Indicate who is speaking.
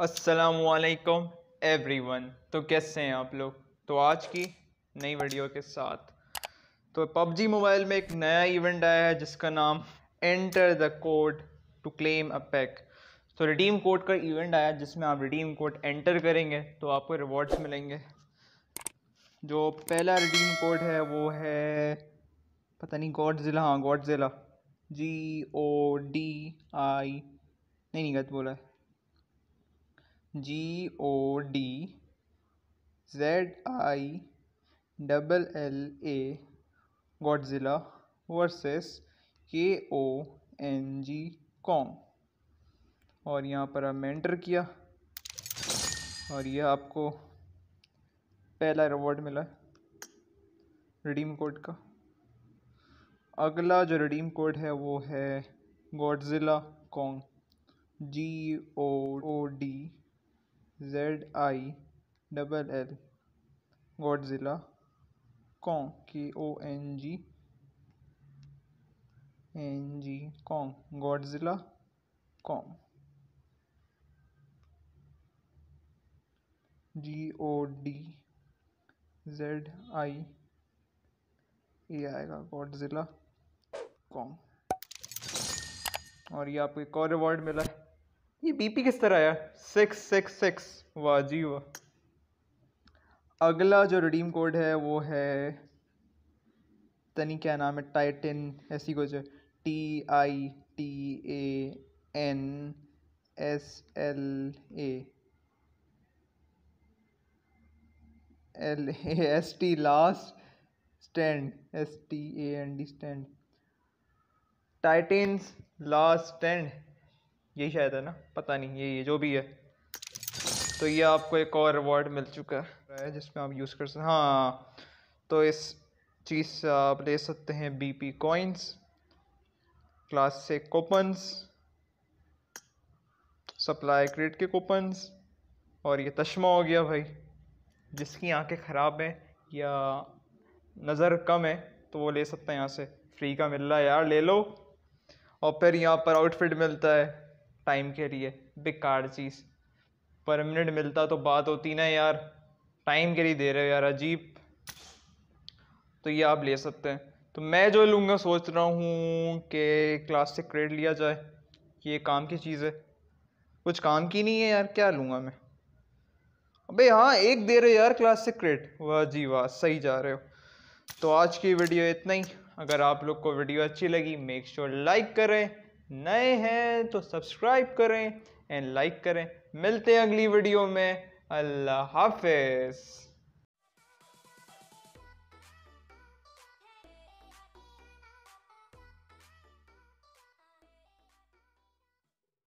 Speaker 1: असलकम every one तो कैसे हैं आप लोग तो आज की नई वीडियो के साथ तो पबजी मोबाइल में एक नया इवेंट आया है जिसका नाम enter the code to claim a pack तो रिडीम कोड का इवेंट आया जिसमें आप रिडीम कोड एंटर करेंगे तो आपको रिवॉर्ड्स मिलेंगे जो पहला रिडीम कोड है वो है पता नहीं गॉड जिला हाँ गॉड जिला जी ओ डी आई नहीं नहीं गलत बोला है G O D Z I double L A Godzilla versus K O N ji com और यहाँ पर हमने एंटर किया और यह आपको पहला रिवॉर्ड मिला रिडीम कोड का अगला जो रिडीम कोड है वो है Godzilla Kong G O O D Z I double L Godzilla Kong K O N G N G Kong Godzilla Kong G O D Z I ये आएगा Godzilla Kong और ये आपको एक और अवार्ड मिला है ये बीपी किस तरह आया सिक्स सिक्स सिक्स वाह जी वाह अगला जो रिडीम कोड है वो है तनी क्या नाम है टाइटन ऐसी कुछ T I T A N S L A L A S T last stand S T A N D stand titans last stand यही शायद है ना पता नहीं यही है जो भी है तो ये आपको एक और रिवॉर्ड मिल चुका है जिसमें आप यूज़ कर सकते हाँ तो इस चीज़ से आप ले सकते हैं पी कॉइन्स क्लास से कोपन्स सप्लाई क्रेड के कोपन्स और ये तशमा हो गया भाई जिसकी आंखें ख़राब हैं या नज़र कम है तो वो ले सकते हैं यहाँ से फ्री का मिल रहा है यार ले लो और फिर यहाँ पर आउटफिट मिलता है टाइम के लिए बेकार चीज़ पर मिनट मिलता तो बात होती ना यार टाइम के लिए दे रहे हो यार अजीब तो ये आप ले सकते हैं तो मैं जो लूँगा सोच रहा हूँ कि क्लासिक क्रेड लिया जाए ये काम की चीज़ है कुछ काम की नहीं है यार क्या लूँगा मैं अबे हाँ एक दे रहे हो यार क्लासिक क्रेड वाह जी वाह सही जा रहे हो तो आज की वीडियो इतना ही अगर आप लोग को वीडियो अच्छी लगी मेक श्योर लाइक करें नए हैं तो सब्सक्राइब करें एंड लाइक करें मिलते हैं अगली वीडियो में अल्लाह हाफिज़